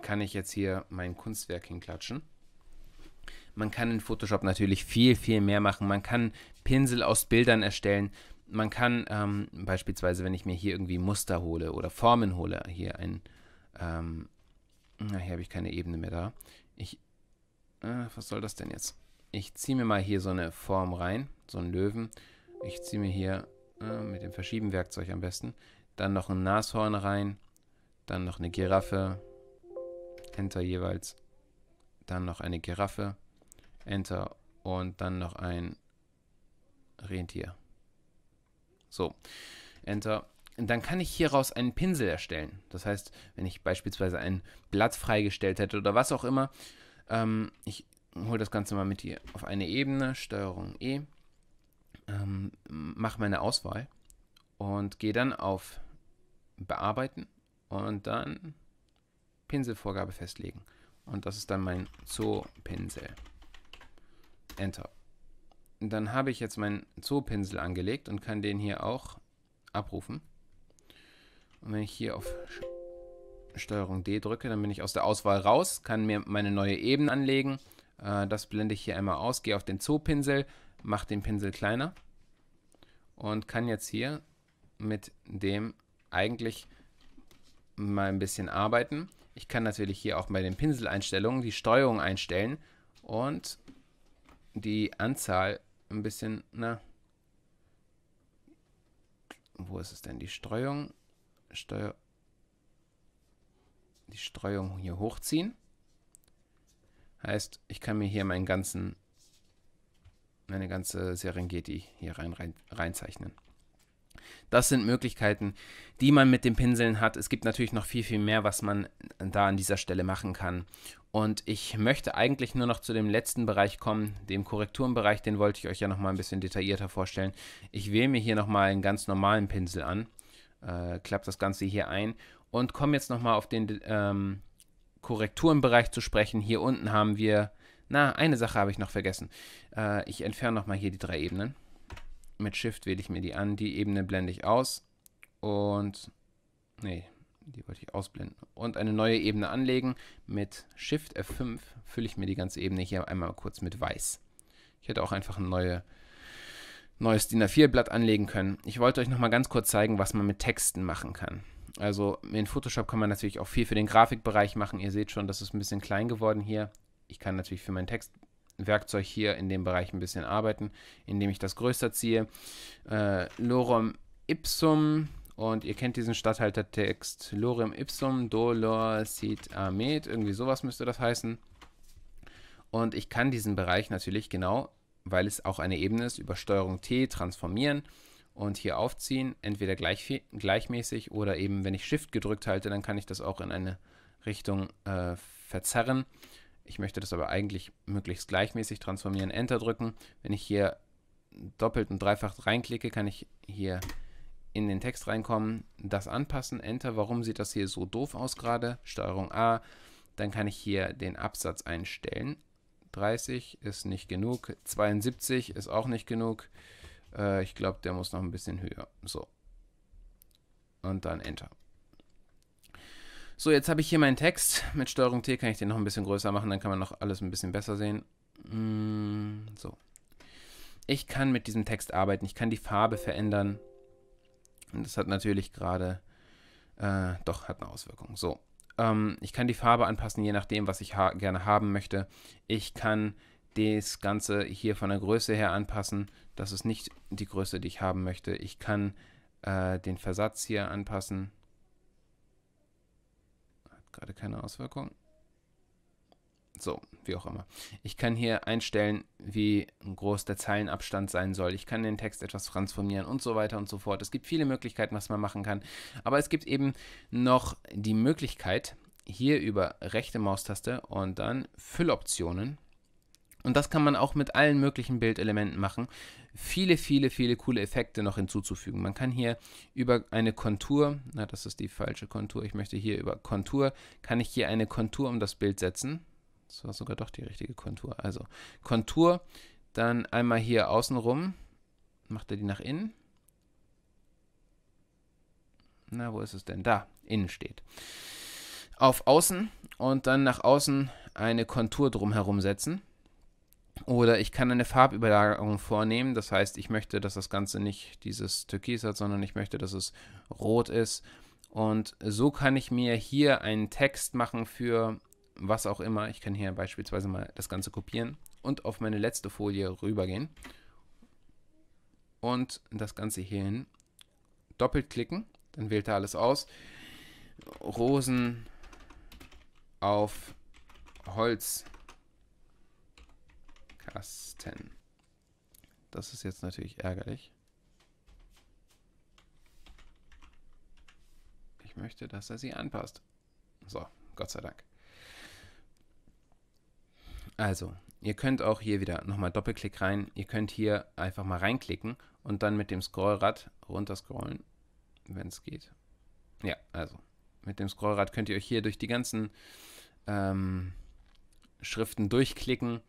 kann ich jetzt hier mein Kunstwerk hinklatschen. Man kann in Photoshop natürlich viel, viel mehr machen. Man kann Pinsel aus Bildern erstellen man kann ähm, beispielsweise, wenn ich mir hier irgendwie Muster hole oder Formen hole, hier ein, ähm, na, hier habe ich keine Ebene mehr da. Ich, äh, was soll das denn jetzt? Ich ziehe mir mal hier so eine Form rein, so einen Löwen. Ich ziehe mir hier äh, mit dem Verschiebenwerkzeug am besten, dann noch ein Nashorn rein, dann noch eine Giraffe, Enter jeweils, dann noch eine Giraffe, Enter und dann noch ein Rentier. So, Enter. Und dann kann ich hieraus einen Pinsel erstellen. Das heißt, wenn ich beispielsweise ein Blatt freigestellt hätte oder was auch immer, ähm, ich hole das Ganze mal mit hier auf eine Ebene, Steuerung E, ähm, mache meine Auswahl und gehe dann auf Bearbeiten und dann Pinselvorgabe festlegen. Und das ist dann mein Zoo-Pinsel. Enter dann habe ich jetzt meinen Zoopinsel angelegt und kann den hier auch abrufen. Und wenn ich hier auf Steuerung D drücke, dann bin ich aus der Auswahl raus, kann mir meine neue Ebene anlegen. Äh, das blende ich hier einmal aus, gehe auf den Zoopinsel, mache den Pinsel kleiner und kann jetzt hier mit dem eigentlich mal ein bisschen arbeiten. Ich kann natürlich hier auch bei den Pinseleinstellungen die Steuerung einstellen und die Anzahl ein bisschen, na, ne? wo ist es denn? Die Streuung, Steuer, die Streuung hier hochziehen. Heißt, ich kann mir hier meinen ganzen, meine ganze Serengeti hier rein, rein, reinzeichnen. Das sind Möglichkeiten, die man mit den Pinseln hat. Es gibt natürlich noch viel, viel mehr, was man da an dieser Stelle machen kann. Und ich möchte eigentlich nur noch zu dem letzten Bereich kommen, dem Korrekturenbereich, den wollte ich euch ja nochmal ein bisschen detaillierter vorstellen. Ich wähle mir hier nochmal einen ganz normalen Pinsel an, äh, klappe das Ganze hier ein und komme jetzt nochmal auf den ähm, Korrekturenbereich zu sprechen. Hier unten haben wir, na, eine Sache habe ich noch vergessen. Äh, ich entferne nochmal hier die drei Ebenen. Mit Shift wähle ich mir die an. Die Ebene blende ich aus. Und. Nee, die wollte ich ausblenden. Und eine neue Ebene anlegen. Mit Shift F5 fülle ich mir die ganze Ebene hier einmal kurz mit weiß. Ich hätte auch einfach ein neue, neues DIN A4-Blatt anlegen können. Ich wollte euch nochmal ganz kurz zeigen, was man mit Texten machen kann. Also in Photoshop kann man natürlich auch viel für den Grafikbereich machen. Ihr seht schon, das ist ein bisschen klein geworden hier. Ich kann natürlich für meinen Text Werkzeug hier in dem Bereich ein bisschen arbeiten, indem ich das größer ziehe. Äh, lorem ipsum und ihr kennt diesen Statthaltertext lorem ipsum dolor sit amet, irgendwie sowas müsste das heißen. Und ich kann diesen Bereich natürlich genau, weil es auch eine Ebene ist, über Steuerung T transformieren und hier aufziehen, entweder gleich, gleichmäßig oder eben, wenn ich Shift gedrückt halte, dann kann ich das auch in eine Richtung äh, verzerren. Ich möchte das aber eigentlich möglichst gleichmäßig transformieren. Enter drücken. Wenn ich hier doppelt und dreifach reinklicke, kann ich hier in den Text reinkommen, das anpassen, Enter. Warum sieht das hier so doof aus gerade? Steuerung A. Dann kann ich hier den Absatz einstellen. 30 ist nicht genug. 72 ist auch nicht genug. Äh, ich glaube, der muss noch ein bisschen höher. So. Und dann Enter. So, jetzt habe ich hier meinen Text. Mit strg T kann ich den noch ein bisschen größer machen, dann kann man noch alles ein bisschen besser sehen. Mm, so. Ich kann mit diesem Text arbeiten, ich kann die Farbe verändern. Und das hat natürlich gerade, äh, doch, hat eine Auswirkung. So, ähm, ich kann die Farbe anpassen, je nachdem, was ich ha gerne haben möchte. Ich kann das Ganze hier von der Größe her anpassen. Das ist nicht die Größe, die ich haben möchte. Ich kann äh, den Versatz hier anpassen gerade keine Auswirkung. So, wie auch immer. Ich kann hier einstellen, wie groß der Zeilenabstand sein soll. Ich kann den Text etwas transformieren und so weiter und so fort. Es gibt viele Möglichkeiten, was man machen kann. Aber es gibt eben noch die Möglichkeit, hier über rechte Maustaste und dann Fülloptionen. Und das kann man auch mit allen möglichen Bildelementen machen viele, viele, viele coole Effekte noch hinzuzufügen. Man kann hier über eine Kontur, na, das ist die falsche Kontur, ich möchte hier über Kontur, kann ich hier eine Kontur um das Bild setzen. Das war sogar doch die richtige Kontur. Also Kontur, dann einmal hier außenrum, macht er die nach innen. Na, wo ist es denn? Da, innen steht. Auf außen und dann nach außen eine Kontur drumherum setzen. Oder ich kann eine Farbüberlagerung vornehmen. Das heißt, ich möchte, dass das Ganze nicht dieses Türkis hat, sondern ich möchte, dass es rot ist. Und so kann ich mir hier einen Text machen für was auch immer. Ich kann hier beispielsweise mal das Ganze kopieren und auf meine letzte Folie rübergehen. Und das Ganze hierhin doppelt klicken. Dann wählt er alles aus. Rosen auf Holz Tasten. Das ist jetzt natürlich ärgerlich. Ich möchte, dass er sie anpasst. So, Gott sei Dank. Also, ihr könnt auch hier wieder nochmal Doppelklick rein. Ihr könnt hier einfach mal reinklicken und dann mit dem Scrollrad runterscrollen, wenn es geht. Ja, also mit dem Scrollrad könnt ihr euch hier durch die ganzen ähm, Schriften durchklicken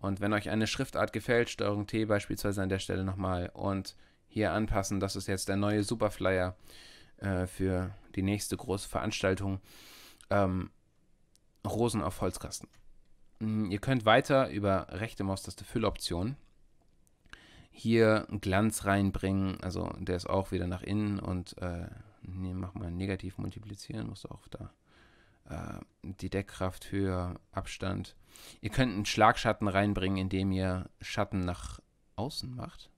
und wenn euch eine Schriftart gefällt, Steuerung T beispielsweise an der Stelle nochmal und hier anpassen. Das ist jetzt der neue Superflyer äh, für die nächste große Veranstaltung. Ähm, Rosen auf Holzkasten. Mm, ihr könnt weiter über rechte Maustaste Fülloption hier Glanz reinbringen. Also der ist auch wieder nach innen und äh, nee, mach mal negativ multiplizieren, muss auch da äh, die Deckkraft, höher, Abstand. Ihr könnt einen Schlagschatten reinbringen, indem ihr Schatten nach außen macht.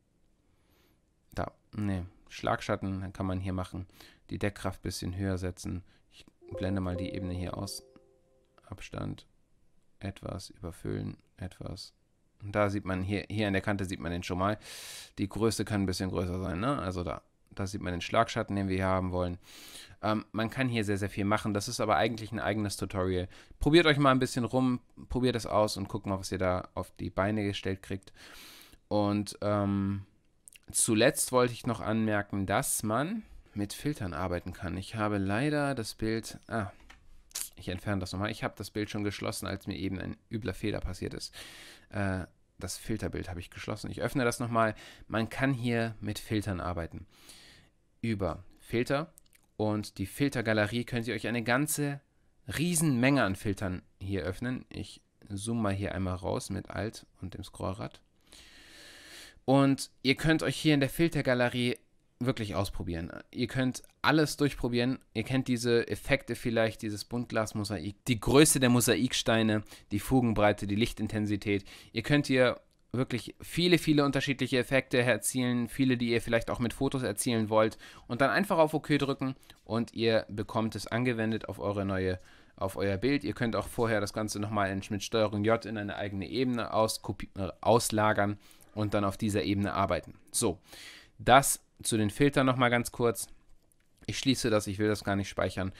Da, ne, Schlagschatten kann man hier machen. Die Deckkraft ein bisschen höher setzen. Ich blende mal die Ebene hier aus. Abstand etwas überfüllen, etwas. Und da sieht man, hier, hier an der Kante sieht man den schon mal. Die Größe kann ein bisschen größer sein, ne? Also da da sieht man den Schlagschatten, den wir hier haben wollen. Ähm, man kann hier sehr, sehr viel machen. Das ist aber eigentlich ein eigenes Tutorial. Probiert euch mal ein bisschen rum, probiert es aus und guckt mal, was ihr da auf die Beine gestellt kriegt. Und ähm, zuletzt wollte ich noch anmerken, dass man mit Filtern arbeiten kann. Ich habe leider das Bild. Ah, ich entferne das nochmal. Ich habe das Bild schon geschlossen, als mir eben ein übler Fehler passiert ist. Äh, das Filterbild habe ich geschlossen. Ich öffne das nochmal. Man kann hier mit Filtern arbeiten über Filter. Und die Filtergalerie können Sie euch eine ganze Riesenmenge an Filtern hier öffnen. Ich zoome mal hier einmal raus mit Alt und dem Scrollrad. Und ihr könnt euch hier in der Filtergalerie wirklich ausprobieren. Ihr könnt alles durchprobieren. Ihr kennt diese Effekte vielleicht, dieses Buntglasmosaik, die Größe der Mosaiksteine, die Fugenbreite, die Lichtintensität. Ihr könnt hier wirklich viele, viele unterschiedliche Effekte erzielen, viele, die ihr vielleicht auch mit Fotos erzielen wollt und dann einfach auf OK drücken und ihr bekommt es angewendet auf eure neue auf euer Bild. Ihr könnt auch vorher das Ganze nochmal mit Steuerung J in eine eigene Ebene aus, äh, auslagern und dann auf dieser Ebene arbeiten. So, das zu den Filtern nochmal ganz kurz. Ich schließe das, ich will das gar nicht speichern.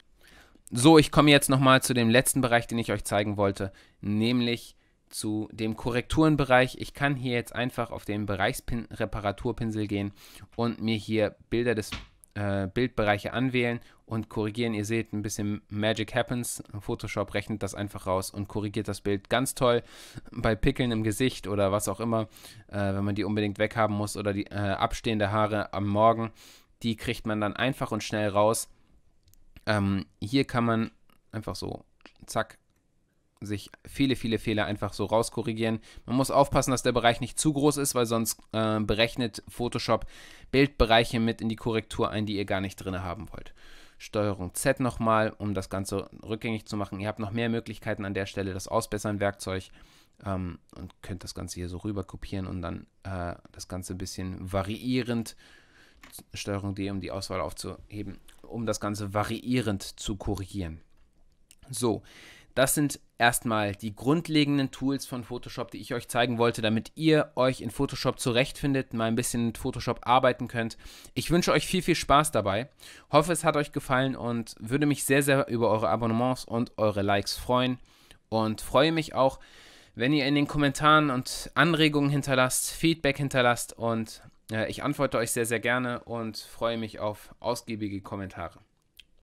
So, ich komme jetzt nochmal zu dem letzten Bereich, den ich euch zeigen wollte, nämlich zu dem Korrekturenbereich. Ich kann hier jetzt einfach auf den Bereichsreparaturpinsel gehen und mir hier Bilder des äh, Bildbereiche anwählen und korrigieren. Ihr seht, ein bisschen Magic happens. Photoshop rechnet das einfach raus und korrigiert das Bild ganz toll. Bei Pickeln im Gesicht oder was auch immer, äh, wenn man die unbedingt weghaben muss oder die äh, abstehende Haare am Morgen, die kriegt man dann einfach und schnell raus. Ähm, hier kann man einfach so, zack, sich viele, viele Fehler einfach so rauskorrigieren. Man muss aufpassen, dass der Bereich nicht zu groß ist, weil sonst äh, berechnet Photoshop Bildbereiche mit in die Korrektur ein, die ihr gar nicht drin haben wollt. Steuerung Z nochmal, um das Ganze rückgängig zu machen. Ihr habt noch mehr Möglichkeiten an der Stelle, das Ausbessern-Werkzeug ähm, und könnt das Ganze hier so rüber kopieren und dann äh, das Ganze ein bisschen variierend, Steuerung D, um die Auswahl aufzuheben, um das Ganze variierend zu korrigieren. So, das sind erstmal die grundlegenden Tools von Photoshop, die ich euch zeigen wollte, damit ihr euch in Photoshop zurechtfindet, mal ein bisschen mit Photoshop arbeiten könnt. Ich wünsche euch viel, viel Spaß dabei. Hoffe, es hat euch gefallen und würde mich sehr, sehr über eure Abonnements und eure Likes freuen. Und freue mich auch, wenn ihr in den Kommentaren und Anregungen hinterlasst, Feedback hinterlasst und äh, ich antworte euch sehr, sehr gerne und freue mich auf ausgiebige Kommentare.